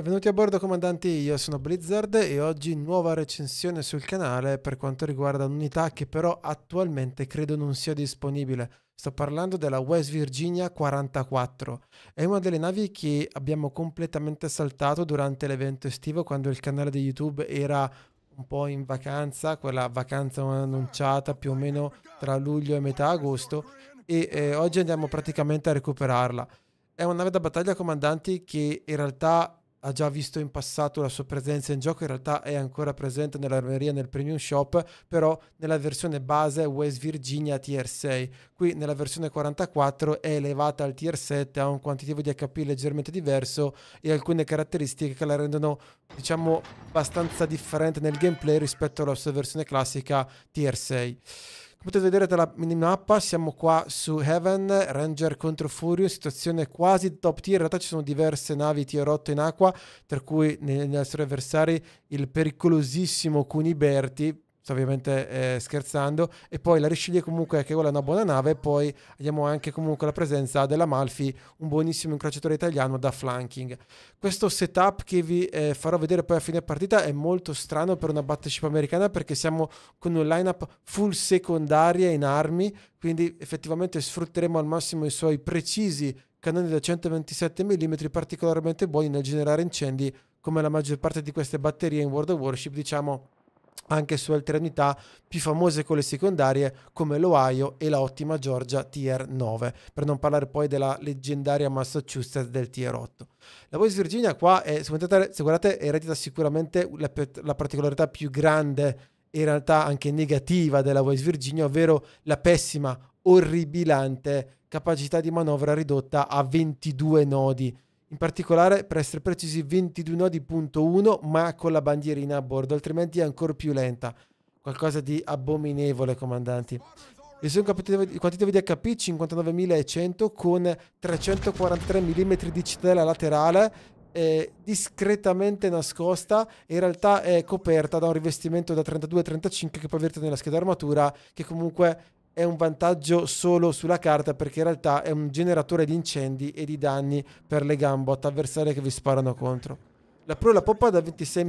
Benvenuti a bordo comandanti, io sono Blizzard e oggi nuova recensione sul canale per quanto riguarda un'unità che però attualmente credo non sia disponibile. Sto parlando della West Virginia 44. È una delle navi che abbiamo completamente saltato durante l'evento estivo quando il canale di YouTube era un po' in vacanza, quella vacanza annunciata più o meno tra luglio e metà agosto e eh, oggi andiamo praticamente a recuperarla. È una nave da battaglia comandanti che in realtà ha già visto in passato la sua presenza in gioco, in realtà è ancora presente nell'armeria nel premium shop, però nella versione base West Virginia tier 6. Qui nella versione 44 è elevata al tier 7, ha un quantitativo di HP leggermente diverso e alcune caratteristiche che la rendono, diciamo, abbastanza differente nel gameplay rispetto alla sua versione classica tier 6. Come potete vedere dalla minimappa siamo qua su Heaven, Ranger contro Furious, situazione quasi top tier, in realtà ci sono diverse navi tier 8 in acqua, tra cui nei nostri avversari il pericolosissimo Cuniberti, sto ovviamente eh, scherzando, e poi la Risciglie comunque che quella è una buona nave, e poi abbiamo anche comunque la presenza dell'Amalfi, un buonissimo incrociatore italiano da flanking. Questo setup che vi eh, farò vedere poi a fine partita è molto strano per una battleship americana perché siamo con un lineup full secondaria in armi, quindi effettivamente sfrutteremo al massimo i suoi precisi cannoni da 127 mm particolarmente buoni nel generare incendi come la maggior parte di queste batterie in World of Warship diciamo anche su altre unità più famose con le secondarie come l'Ohio e la ottima Georgia Tier 9, per non parlare poi della leggendaria Massachusetts del Tier 8. La West Virginia qua è, se guardate, eredita sicuramente la, la particolarità più grande e in realtà anche negativa della West Virginia, ovvero la pessima, orribilante capacità di manovra ridotta a 22 nodi in particolare per essere precisi 22 nodi punto 1 ma con la bandierina a bordo, altrimenti è ancora più lenta. Qualcosa di abominevole, comandanti. Il suo quantitativo di HP 59.100 con 343 mm di citella laterale eh, discretamente nascosta e in realtà è coperta da un rivestimento da 32-35 che poi avete nella scheda armatura che comunque è un vantaggio solo sulla carta perché in realtà è un generatore di incendi e di danni per le gambot avversarie che vi sparano contro. La Pro la poppa da 26 mm,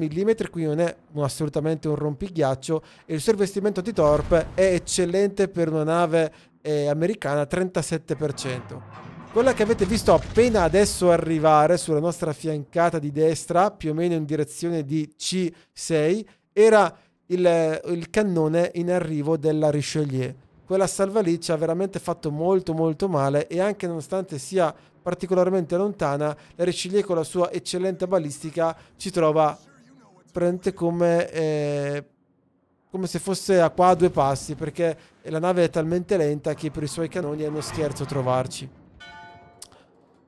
quindi non è assolutamente un rompighiaccio e il suo rivestimento Torp è eccellente per una nave eh, americana 37%. Quella che avete visto appena adesso arrivare sulla nostra fiancata di destra, più o meno in direzione di C6, era il, il cannone in arrivo della Richelieu quella salva lì ci ha veramente fatto molto molto male e anche nonostante sia particolarmente lontana, la Recilie con la sua eccellente balistica ci trova praticamente come, eh, come se fosse a qua a due passi perché la nave è talmente lenta che per i suoi canoni è uno scherzo trovarci.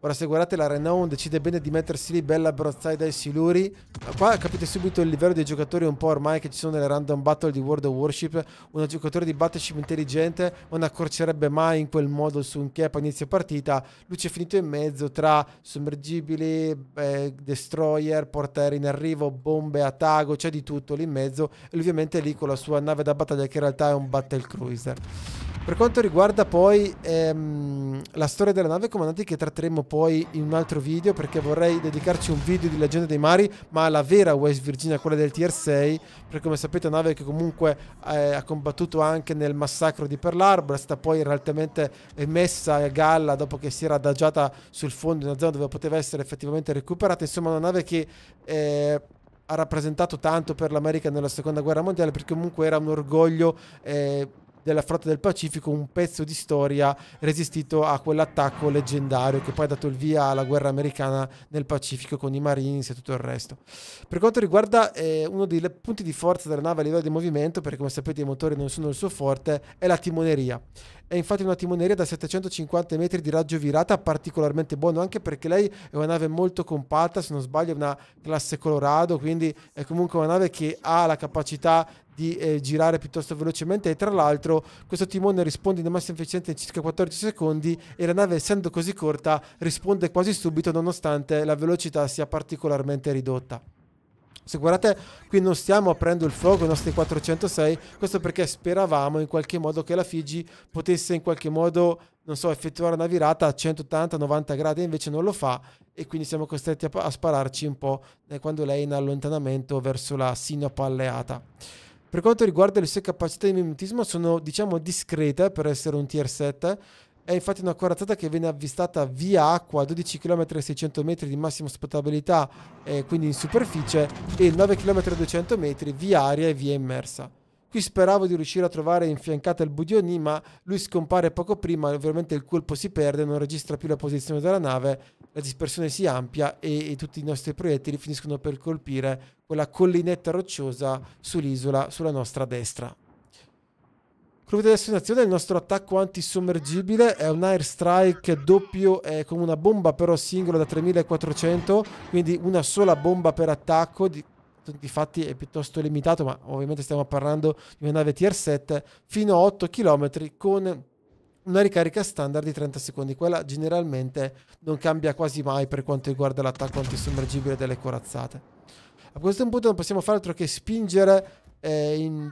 Ora se guardate la Renown decide bene di mettersi lì bella brozzai dai siluri. Qua capite subito il livello dei giocatori un po' ormai che ci sono nelle random battle di World of Warship. Un giocatore di battleship intelligente non accorcerebbe mai in quel modo su un cap a inizio partita. Luce finito in mezzo tra sommergibili, eh, destroyer, portaerei in arrivo, bombe a tago, c'è di tutto lì in mezzo. E ovviamente lì con la sua nave da battaglia che in realtà è un battle cruiser. Per quanto riguarda poi ehm, la storia della nave comandante che tratteremo poi in un altro video perché vorrei dedicarci un video di Leggenda dei Mari ma alla vera West Virginia, quella del Tier 6 perché come sapete è una nave che comunque eh, ha combattuto anche nel massacro di Pearl Harbor, è stata poi realmente messa a galla dopo che si era adagiata sul fondo di una zona dove poteva essere effettivamente recuperata, insomma una nave che... Eh, ha rappresentato tanto per l'America nella seconda guerra mondiale perché comunque era un orgoglio eh, della flotta del Pacifico un pezzo di storia resistito a quell'attacco leggendario che poi ha dato il via alla guerra americana nel Pacifico con i Marines e tutto il resto. Per quanto riguarda eh, uno dei punti di forza della nave a livello di movimento, perché come sapete i motori non sono il suo forte, è la timoneria è infatti una timoneria da 750 metri di raggio virata particolarmente buono, anche perché lei è una nave molto compatta, se non sbaglio è una classe Colorado, quindi è comunque una nave che ha la capacità di eh, girare piuttosto velocemente e tra l'altro questo timone risponde in massima efficienza in circa 14 secondi e la nave essendo così corta risponde quasi subito nonostante la velocità sia particolarmente ridotta. Se guardate, qui non stiamo aprendo il fuoco i nostri 406, questo perché speravamo in qualche modo che la Figi potesse in qualche modo, non so, effettuare una virata a 180-90 gradi, invece non lo fa e quindi siamo costretti a, a spararci un po' quando lei è in allontanamento verso la sinopa alleata. Per quanto riguarda le sue capacità di mimetismo, sono diciamo discrete per essere un tier 7 è infatti una corazzata che viene avvistata via acqua a 12 km e 600 metri di massima spotabilità, eh, quindi in superficie, e 9 km e 200 metri via aria e via immersa. Qui speravo di riuscire a trovare infiancata il Budioni, ma lui scompare poco prima, ovviamente il colpo si perde, non registra più la posizione della nave, la dispersione si ampia e, e tutti i nostri proiettili finiscono per colpire quella collinetta rocciosa sull'isola sulla nostra destra. Provate la sensazione, il nostro attacco antisommergibile è un airstrike doppio eh, con una bomba però singola da 3400, quindi una sola bomba per attacco, di, difatti è piuttosto limitato, ma ovviamente stiamo parlando di una nave tier 7, fino a 8 km con una ricarica standard di 30 secondi. Quella generalmente non cambia quasi mai per quanto riguarda l'attacco antisommergibile delle corazzate. A questo punto non possiamo fare altro che spingere eh, in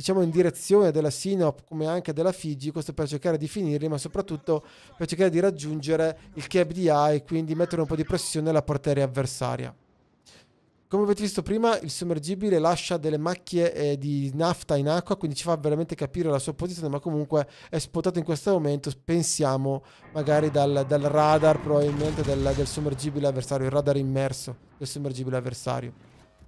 diciamo in direzione della Sinop come anche della Fiji, questo per cercare di finirli, ma soprattutto per cercare di raggiungere il cap di A e quindi mettere un po' di pressione alla porteria avversaria. Come avete visto prima, il sommergibile lascia delle macchie eh, di nafta in acqua, quindi ci fa veramente capire la sua posizione, ma comunque è spottato in questo momento, pensiamo magari dal, dal radar probabilmente del, del, sommergibile avversario, il radar immerso del sommergibile avversario.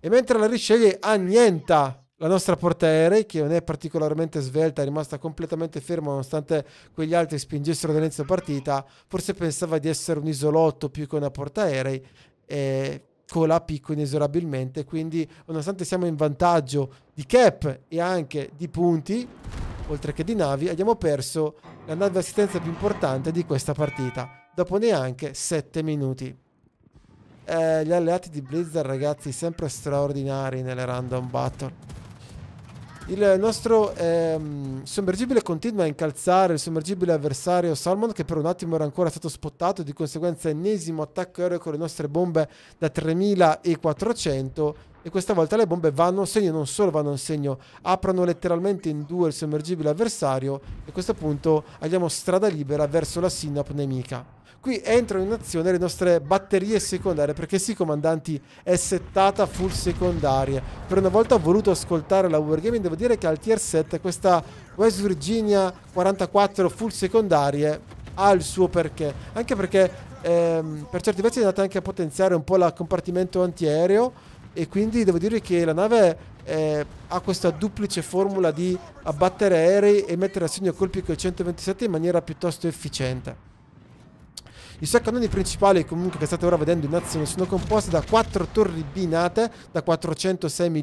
E mentre la risceglie annienta la nostra portaerei, che non è particolarmente svelta, è rimasta completamente ferma nonostante quegli altri spingessero dall'inizio partita, forse pensava di essere un isolotto più che una portaerei e cola a picco inesorabilmente, quindi nonostante siamo in vantaggio di cap e anche di punti, oltre che di navi, abbiamo perso la nave assistenza più importante di questa partita, dopo neanche 7 minuti. Eh, gli alleati di Blizzard, ragazzi, sempre straordinari nelle random battle. Il nostro ehm, sommergibile continua a incalzare il sommergibile avversario Salmon che per un attimo era ancora stato spottato, di conseguenza ennesimo attacco aereo con le nostre bombe da 3400 e questa volta le bombe vanno a segno, non solo vanno a segno, aprono letteralmente in due il sommergibile avversario e a questo punto abbiamo strada libera verso la Sinop nemica qui entrano in azione le nostre batterie secondarie perché sì comandanti è settata full secondaria per una volta ho voluto ascoltare la Wargaming devo dire che al tier 7 questa West Virginia 44 full secondarie ha il suo perché anche perché ehm, per certi versi è andata anche a potenziare un po' il compartimento antiaereo e quindi devo dire che la nave eh, ha questa duplice formula di abbattere aerei e mettere a segno colpi con il 127 in maniera piuttosto efficiente. I suoi cannoni principali, comunque, che state ora vedendo in azione, sono composti da quattro torri binate da 406 mm,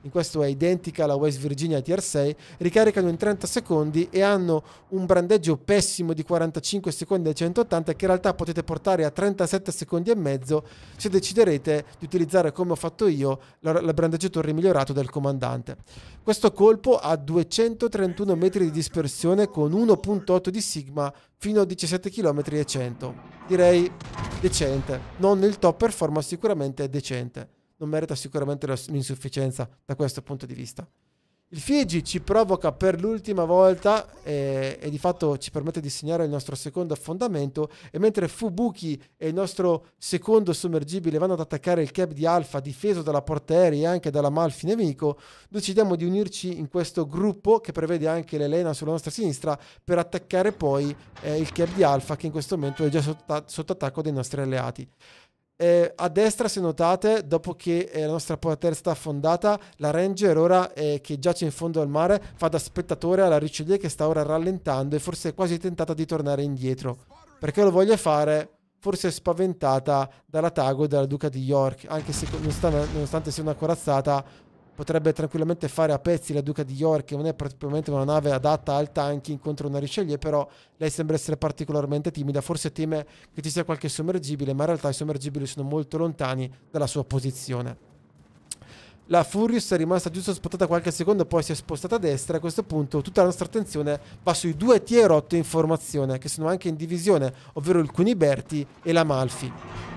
in questo è identica alla West Virginia TR6, ricaricano in 30 secondi e hanno un brandeggio pessimo di 45 secondi ai 180 che in realtà potete portare a 37 secondi e mezzo se deciderete di utilizzare, come ho fatto io, il brandeggio torri migliorato del comandante. Questo colpo ha 231 metri di dispersione con 1.8 di sigma fino a 17 km e 100 direi decente. Non il top performance, sicuramente è decente. Non merita sicuramente l'insufficienza da questo punto di vista. Il Fiji ci provoca per l'ultima volta eh, e di fatto ci permette di segnare il nostro secondo affondamento e mentre Fubuki e il nostro secondo sommergibile vanno ad attaccare il Cap di Alfa difeso dalla portaerei e anche dalla Malfi nemico, decidiamo di unirci in questo gruppo che prevede anche l'Elena sulla nostra sinistra per attaccare poi eh, il Cap di Alfa che in questo momento è già sotto, sotto attacco dei nostri alleati. Eh, a destra, se notate, dopo che eh, la nostra portiera è stata affondata, la Ranger ora eh, che giace in fondo al mare fa da spettatore alla Richelieu che sta ora rallentando e forse è quasi tentata di tornare indietro. Perché lo voglia fare, forse è spaventata dalla Tago e dalla Duca di York, anche se nonostante, nonostante sia una corazzata, potrebbe tranquillamente fare a pezzi la Duca di York, che non è praticamente una nave adatta al tanking contro una riceglie, però lei sembra essere particolarmente timida, forse teme che ci sia qualche sommergibile, ma in realtà i sommergibili sono molto lontani dalla sua posizione. La Furious è rimasta giusto spottata qualche secondo, poi si è spostata a destra. A questo punto tutta la nostra attenzione va sui due tier 8 in formazione, che sono anche in divisione, ovvero il Cuniberti e l'Amalfi.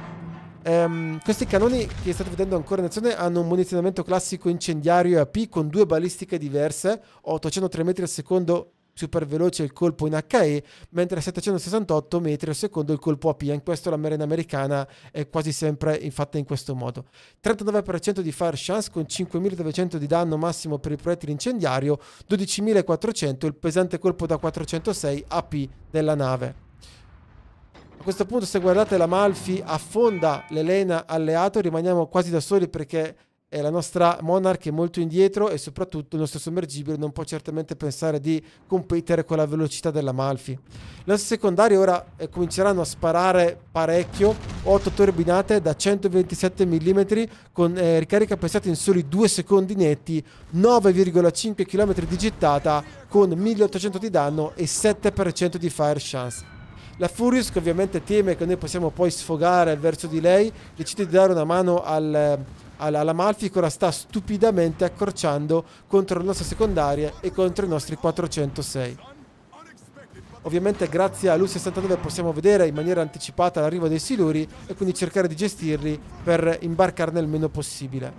Um, questi cannoni che state vedendo ancora in azione hanno un munizionamento classico incendiario AP con due balistiche diverse, 803 metri al secondo super veloce il colpo in HE, mentre 768 metri al secondo il colpo AP. In questo la marina americana è quasi sempre fatta in questo modo. 39% di fire chance con 5.900 di danno massimo per il proiettile incendiario, 12.400 il pesante colpo da 406 AP della nave. A questo punto, se guardate l'Amalfi affonda l'Elena alleato, rimaniamo quasi da soli perché la nostra Monarch è molto indietro e soprattutto il nostro sommergibile non può certamente pensare di competere con la velocità dell'Amalfi. Le nostre secondarie ora eh, cominceranno a sparare parecchio, 8 turbinate da 127 mm con eh, ricarica pensata in soli 2 secondi netti, 9,5 km di gettata con 1800 di danno e 7% di fire chance. La Furious, che ovviamente teme che noi possiamo poi sfogare verso di lei, decide di dare una mano al, al, alla Malfic, ora sta stupidamente accorciando contro la nostra secondaria e contro i nostri 406. Ovviamente grazie all'U69 possiamo vedere in maniera anticipata l'arrivo dei siluri e quindi cercare di gestirli per imbarcarne il meno possibile.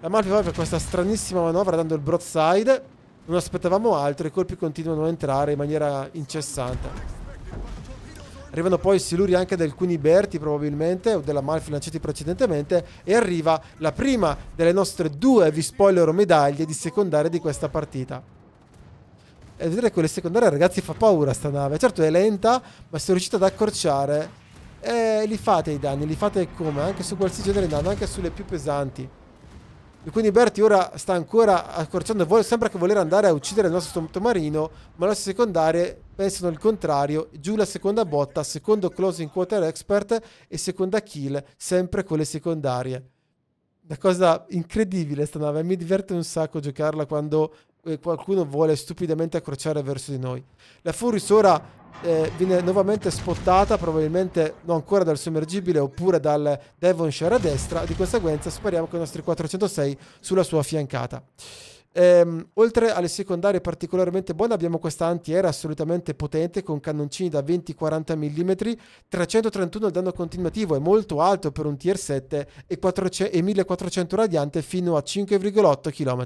La Malfi fa questa stranissima manovra dando il broadside. Non aspettavamo altro e i colpi continuano a entrare in maniera incessante arrivano poi i siluri anche del Quiniberti probabilmente o della Malfi lanciati precedentemente e arriva la prima delle nostre due, vi spoilerò, medaglie di secondaria di questa partita e vedere quelle secondarie ragazzi fa paura sta nave certo è lenta ma se riuscite ad accorciare eh, li fate i danni li fate come anche su qualsiasi genere di danni anche sulle più pesanti e quindi Berti ora sta ancora accorciando, vuole, sembra che voler andare a uccidere il nostro sottomarino, ma le nostre secondarie pensano il contrario, giù la seconda botta, secondo closing quarter expert e seconda kill, sempre con le secondarie. Una cosa incredibile sta nave, mi diverte un sacco giocarla quando eh, qualcuno vuole stupidamente accrociare verso di noi. La Furious ora eh, viene nuovamente spottata, probabilmente non ancora dal sommergibile oppure dal Devonshire a destra, di conseguenza spariamo con i nostri 406 sulla sua fiancata. Ehm, oltre alle secondarie particolarmente buone abbiamo questa antiera assolutamente potente con cannoncini da 20-40 mm, 331 il danno continuativo è molto alto per un tier 7 e, 400, e 1400 radiante fino a 5,8 km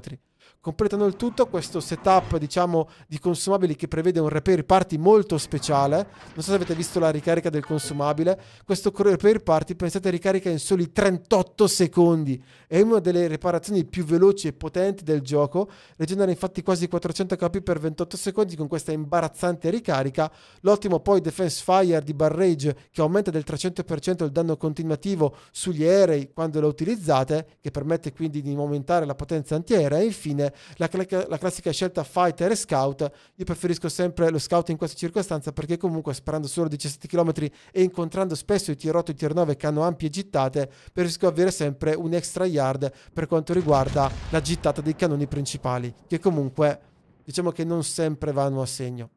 completano il tutto questo setup diciamo di consumabili che prevede un repair party molto speciale non so se avete visto la ricarica del consumabile questo repair party pensate ricarica in soli 38 secondi è una delle riparazioni più veloci e potenti del gioco leggendare infatti quasi 400 kp per 28 secondi con questa imbarazzante ricarica l'ottimo poi defense fire di barrage che aumenta del 300% il danno continuativo sugli aerei quando lo utilizzate che permette quindi di aumentare la potenza antiaerea e infine fine la, cl- la classica scelta fighter e scout. Io preferisco sempre lo scout in questa circostanza perché comunque sparando solo 17 km e incontrando spesso i tier 8 e i tier 9 che hanno ampie gittate, preferisco avere sempre un extra yard per quanto riguarda la gittata dei cannoni principali, che comunque diciamo che non sempre vanno a segno.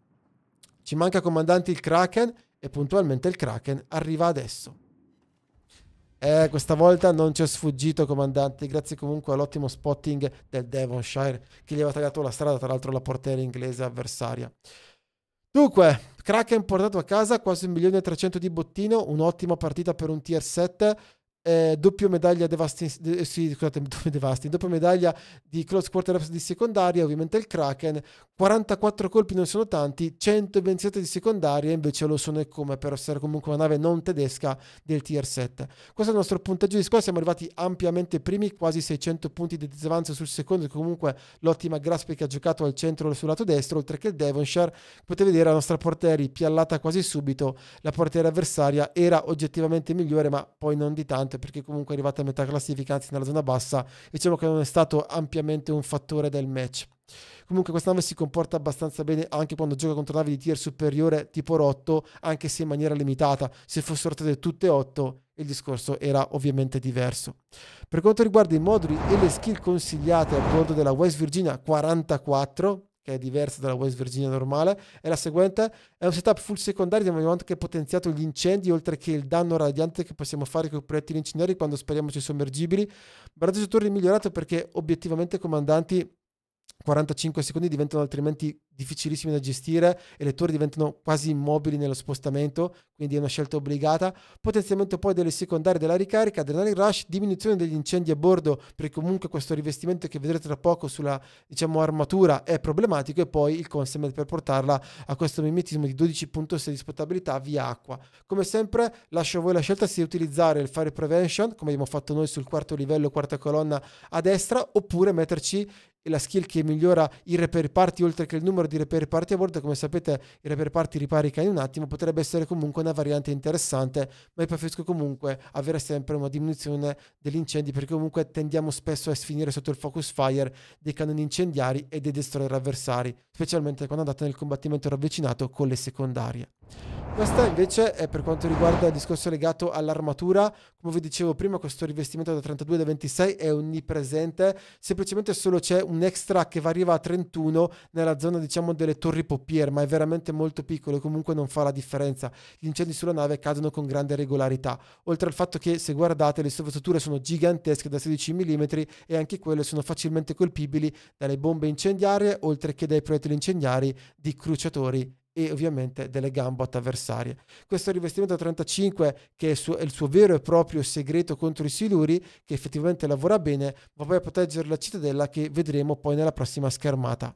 Ci manca comandante il Kraken e puntualmente il Kraken arriva adesso. Eh, questa volta non ci è sfuggito, comandante, grazie comunque all'ottimo spotting del Devonshire, che gli aveva tagliato la strada, tra l'altro, la portiera inglese avversaria. Dunque, Kraken portato a casa quasi 1.300.000 di bottino, un'ottima partita per un tier 7 eh, doppio medaglia Devasting, de, eh, sì, scusate, Devasting, doppio medaglia di close quarter di secondaria, ovviamente il Kraken, 44 colpi non sono tanti, 127 di secondaria invece lo sono e come per essere comunque una nave non tedesca del tier 7. Questo è il nostro punteggio di squadra, siamo arrivati ampiamente primi, quasi 600 punti di disavanzo sul secondo, che comunque l'ottima Graspi che ha giocato al centro sul lato destro, oltre che il Devonshire, potete vedere la nostra portieri piallata quasi subito, la portiera avversaria era oggettivamente migliore ma poi non di tanto sicuramente, perché comunque è arrivata a metà classifica, anzi nella zona bassa, diciamo che non è stato ampiamente un fattore del match. Comunque questa nave si comporta abbastanza bene anche quando gioca contro navi di tier superiore tipo rotto, anche se in maniera limitata. Se fossero state tutte 8 il discorso era ovviamente diverso. Per quanto riguarda i moduli e le skill consigliate a bordo della West Virginia 44, che è diversa dalla West Virginia normale, e la seguente è un setup full secondario, abbiamo anche potenziato gli incendi, oltre che il danno radiante che possiamo fare con i proiettili incendiari quando speriamo ci sommergibili. Bradocio Torri migliorato perché obiettivamente comandanti 45 secondi diventano altrimenti difficilissimi da gestire e le torri diventano quasi immobili nello spostamento, quindi è una scelta obbligata. Potenziamento poi delle secondarie della ricarica, adrenaline rush, diminuzione degli incendi a bordo, perché comunque questo rivestimento che vedrete tra poco sulla diciamo, armatura è problematico e poi il consumer per portarla a questo mimetismo di 12.6 di spottabilità via acqua. Come sempre lascio a voi la scelta se utilizzare il fire prevention, come abbiamo fatto noi sul quarto livello, quarta colonna a destra, oppure metterci e la skill che migliora i repair oltre che il numero di repair a bordo, come sapete i repair ripari in un attimo, potrebbe essere comunque una variante interessante, ma io preferisco comunque avere sempre una diminuzione degli incendi perché comunque tendiamo spesso a finire sotto il focus fire dei cannoni incendiari e dei destroyer avversari, specialmente quando andate nel combattimento ravvicinato con le secondarie. Questa invece è per quanto riguarda il discorso legato all'armatura, come vi dicevo prima questo rivestimento da 32 da 26 è onnipresente, semplicemente solo c'è un extra che variava a 31 nella zona diciamo delle torri poppier, ma è veramente molto piccolo e comunque non fa la differenza, gli incendi sulla nave cadono con grande regolarità, oltre al fatto che se guardate le sovrastrutture sono gigantesche da 16 mm e anche quelle sono facilmente colpibili dalle bombe incendiarie oltre che dai proiettili incendiari di cruciatori e ovviamente delle gambot avversarie. Questo rivestimento 35 che è, su- è il suo vero e proprio segreto contro i siluri che effettivamente lavora bene va poi a proteggere la cittadella che vedremo poi nella prossima schermata.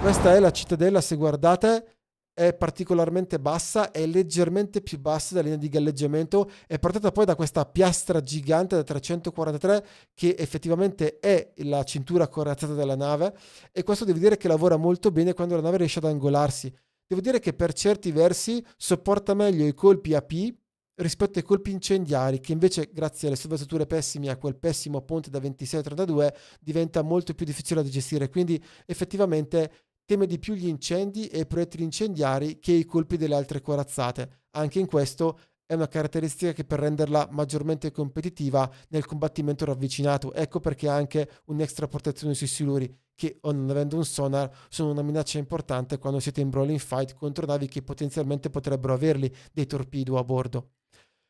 Questa è la cittadella se guardate è particolarmente bassa, è leggermente più bassa della linea di galleggiamento, è portata poi da questa piastra gigante da 343 che effettivamente è la cintura corazzata della nave e questo devo dire che lavora molto bene quando la nave riesce ad angolarsi. Devo dire che per certi versi sopporta meglio i colpi AP rispetto ai colpi incendiari, che invece, grazie alle sovrastrutture pessime e a quel pessimo ponte da 26 a 32, diventa molto più difficile da gestire. Quindi, effettivamente, teme di più gli incendi e i proiettili incendiari che i colpi delle altre corazzate. Anche in questo è una caratteristica che per renderla maggiormente competitiva nel combattimento ravvicinato. Ecco perché ha anche un'extra protezione sui siluri, che non avendo un sonar sono una minaccia importante quando siete in brawling fight contro navi che potenzialmente potrebbero averli dei torpedo a bordo.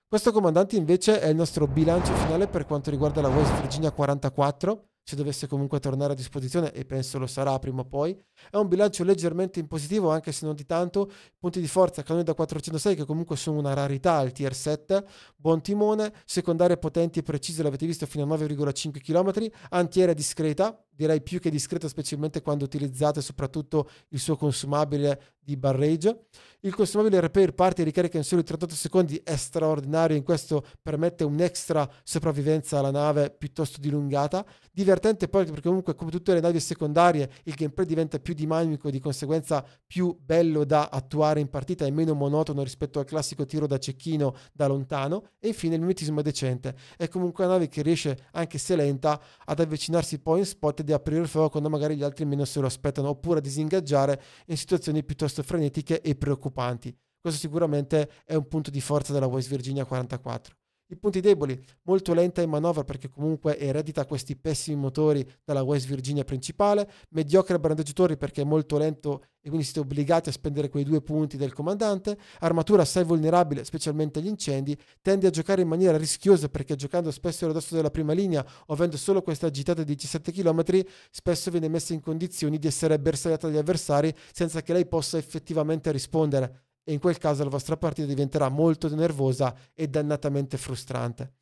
Questo comandante invece è il nostro bilancio finale per quanto riguarda la West Virginia 44 se dovesse comunque tornare a disposizione, e penso lo sarà prima o poi. È un bilancio leggermente in positivo, anche se non di tanto. Punti di forza, canone da 406, che comunque sono una rarità al tier 7. Buon timone, secondarie potenti e precise, l'avete visto, fino a 9,5 km. Antiera discreta, direi più che discreta, specialmente quando utilizzate soprattutto il suo consumabile di Barreggio. Il consumabile repair parte e ricarica in soli 38 secondi è straordinario, in questo permette un'extra sopravvivenza alla nave piuttosto dilungata. Divertente poi perché comunque come tutte le navi secondarie il gameplay diventa più dinamico, e di conseguenza più bello da attuare in partita e meno monotono rispetto al classico tiro da cecchino da lontano. E infine il mimetismo è decente, è comunque una nave che riesce, anche se lenta, ad avvicinarsi poi in spot e di aprire il fuoco quando magari gli altri meno se lo aspettano, oppure a disingaggiare in situazioni piuttosto frenetiche e preoccupanti. Questo sicuramente è un punto di forza della West Virginia 44. I punti deboli, molto lenta in manovra perché comunque eredita questi pessimi motori dalla West Virginia principale, mediocre brandeggiatori perché è molto lento e quindi siete obbligati a spendere quei due punti del comandante, armatura assai vulnerabile specialmente agli incendi, tende a giocare in maniera rischiosa perché giocando spesso all'addosso della prima linea o avendo solo questa agitata di 17 km spesso viene messa in condizioni di essere bersagliata dagli avversari senza che lei possa effettivamente rispondere e in quel caso la vostra partita diventerà molto nervosa e dannatamente frustrante.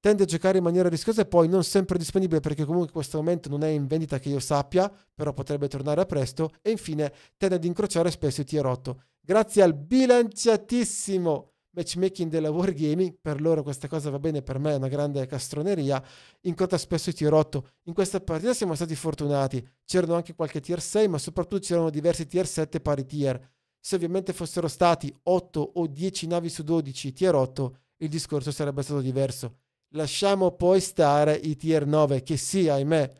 Tende a giocare in maniera rischiosa e poi non sempre disponibile perché comunque in questo momento non è in vendita che io sappia, però potrebbe tornare a presto e infine tende ad incrociare spesso i tier 8. Grazie al bilanciatissimo matchmaking della Wargaming, per loro questa cosa va bene, per me è una grande castroneria, incontra spesso i tier 8. In questa partita siamo stati fortunati, c'erano anche qualche tier 6, ma soprattutto c'erano diversi tier 7 pari tier. Se ovviamente fossero stati 8 o 10 navi su 12 tier 8, il discorso sarebbe stato diverso. Lasciamo poi stare i tier 9, che sì, ahimè,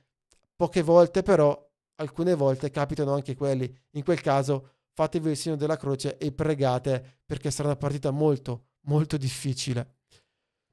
poche volte però, alcune volte capitano anche quelli. In quel caso fatevi il segno della croce e pregate perché sarà una partita molto, molto difficile.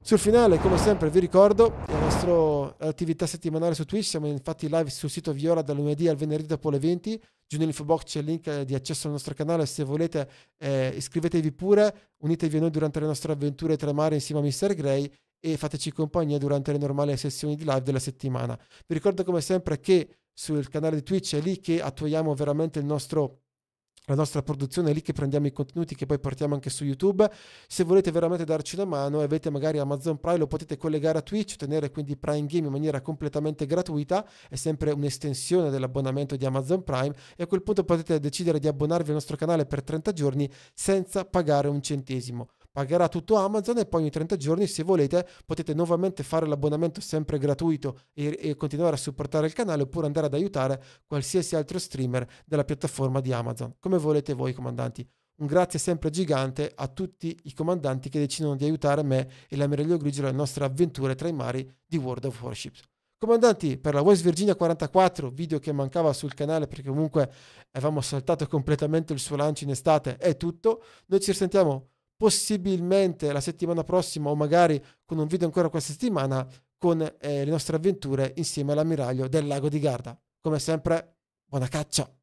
Sul finale, come sempre, vi ricordo la nostra attività settimanale su Twitch. Siamo infatti live sul sito Viola dal lunedì al venerdì dopo le 20. Giù nell'info box c'è il link di accesso al nostro canale. Se volete, eh, iscrivetevi pure. Unitevi a noi durante le nostre avventure tra mare insieme a Mr. Gray e fateci compagnia durante le normali sessioni di live della settimana. Vi ricordo, come sempre, che sul canale di Twitch è lì che attuiamo veramente il nostro la nostra produzione, è lì che prendiamo i contenuti che poi portiamo anche su YouTube. Se volete veramente darci una mano e avete magari Amazon Prime, lo potete collegare a Twitch, tenere quindi Prime Game in maniera completamente gratuita, è sempre un'estensione dell'abbonamento di Amazon Prime e a quel punto potete decidere di abbonarvi al nostro canale per 30 giorni senza pagare un centesimo pagherà tutto Amazon e poi ogni 30 giorni, se volete, potete nuovamente fare l'abbonamento sempre gratuito e, e continuare a supportare il canale oppure andare ad aiutare qualsiasi altro streamer della piattaforma di Amazon, come volete voi comandanti. Un grazie sempre gigante a tutti i comandanti che decidono di aiutare me e l'ammiraglio grigio nelle nostre avventure tra i mari di World of Warships. Comandanti, per la West Virginia 44, video che mancava sul canale perché comunque avevamo saltato completamente il suo lancio in estate, è tutto. Noi ci sentiamo possibilmente la settimana prossima o magari con un video ancora questa settimana con eh, le nostre avventure insieme all'ammiraglio del lago di Garda. Come sempre, buona caccia!